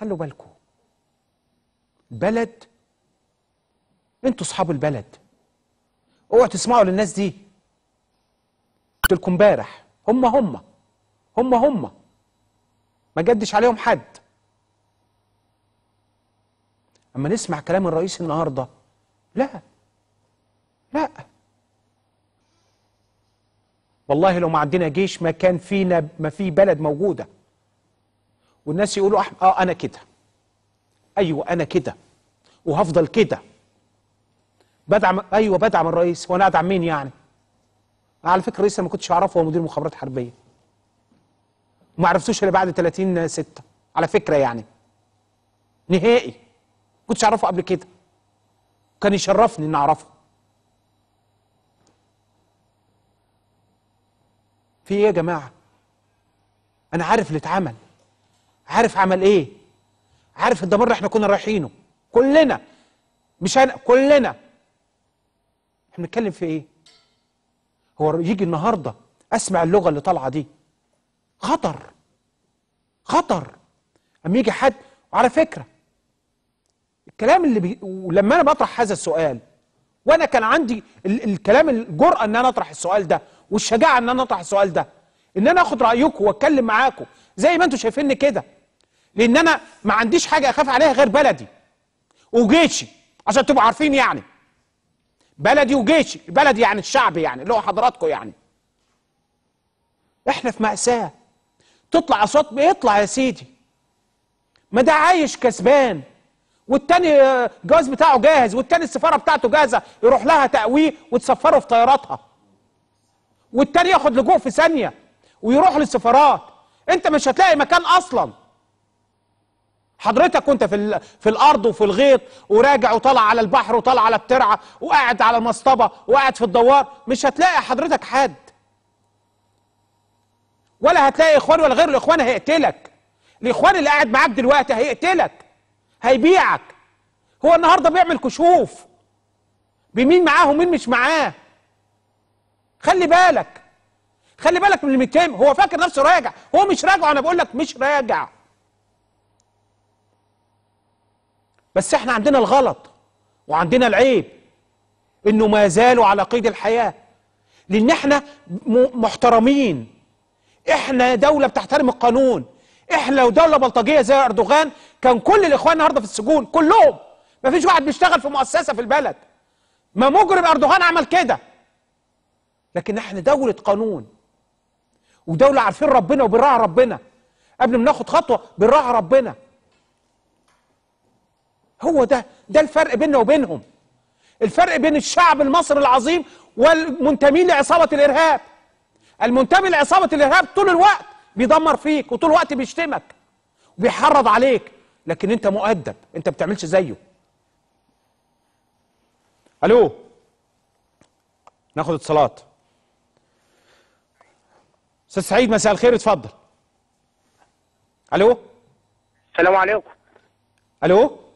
خلوا بالكم البلد انتوا اصحاب البلد اوعوا تسمعوا للناس دي قلت لكم امبارح هم هم هم هم ما جدش عليهم حد اما نسمع كلام الرئيس النهارده لا لا والله لو ما عندنا جيش ما كان فينا ما في بلد موجوده والناس يقولوا اه انا كده ايوه انا كده وهفضل كده بدعم ايوه بدعم الرئيس وانا ادعم مين يعني على فكره الرئيس انا ما كنتش اعرفه هو مدير مخابرات حربيه ما عرفتوش الا بعد 30 6 على فكره يعني نهائي ما كنتش اعرفه قبل كده كان يشرفني ان اعرفه في ايه يا جماعه انا عارف اللي اتعمل عارف عمل ايه عارف الدمار اللي احنا كنا رايحينه كلنا مش أنا كلنا احنا بنتكلم في ايه هو يجي النهارده اسمع اللغه اللي طالعه دي خطر خطر اما يجي حد وعلى فكره الكلام اللي بي... ولما انا بطرح هذا السؤال وانا كان عندي ال... الكلام الجرأه ان انا اطرح السؤال ده والشجاعه ان انا اطرح السؤال ده ان انا اخد رايكم واتكلم معاكم زي ما انتم شايفيني كده لان انا ما عنديش حاجه اخاف عليها غير بلدي وجيشي عشان تبقوا عارفين يعني بلدي وجيشي بلدي يعني الشعب يعني اللي هو حضراتكم يعني احنا في مأساة تطلع اصوات بيطلع يا سيدي ما ده عايش كسبان والتاني آه، الجواز بتاعه جاهز والتاني السفاره بتاعته جاهزه يروح لها تقويه وتسفره في طياراتها والتاني ياخد لجوء في ثانيه ويروح للسفارات انت مش هتلاقي مكان اصلا حضرتك كنت في في الارض وفي الغيط وراجع وطالع على البحر وطالع على الترعه وقاعد على المصطبه وقاعد في الدوار مش هتلاقي حضرتك حد ولا هتلاقي اخوان ولا غير الاخوان هيقتلك الاخوان اللي قاعد معاك دلوقتي هيقتلك هيبيعك هو النهارده بيعمل كشوف بمين معاه ومين مش معاه خلي بالك خلي بالك من اللي هو فاكر نفسه راجع هو مش راجع انا بقول لك مش راجع بس احنا عندنا الغلط وعندنا العيب انه ما زالوا على قيد الحياه لان احنا محترمين احنا دوله بتحترم القانون احنا لو دوله بلطجيه زي اردوغان كان كل الاخوان النهارده في السجون كلهم ما فيش واحد بيشتغل في مؤسسه في البلد ما مجرم اردوغان عمل كده لكن احنا دوله قانون ودوله عارفين ربنا وبنراعي ربنا قبل ما ناخد خطوه بنراعي ربنا هو ده ده الفرق بيننا وبينهم الفرق بين الشعب المصري العظيم والمنتمين لعصابة الإرهاب المنتمي لعصابة الإرهاب طول الوقت بيدمر فيك وطول الوقت بيشتمك وبيحرض عليك لكن أنت مؤدب أنت ما بتعملش زيه ألو ناخد اتصالات أستاذ سعيد مساء الخير اتفضل ألو السلام عليكم ألو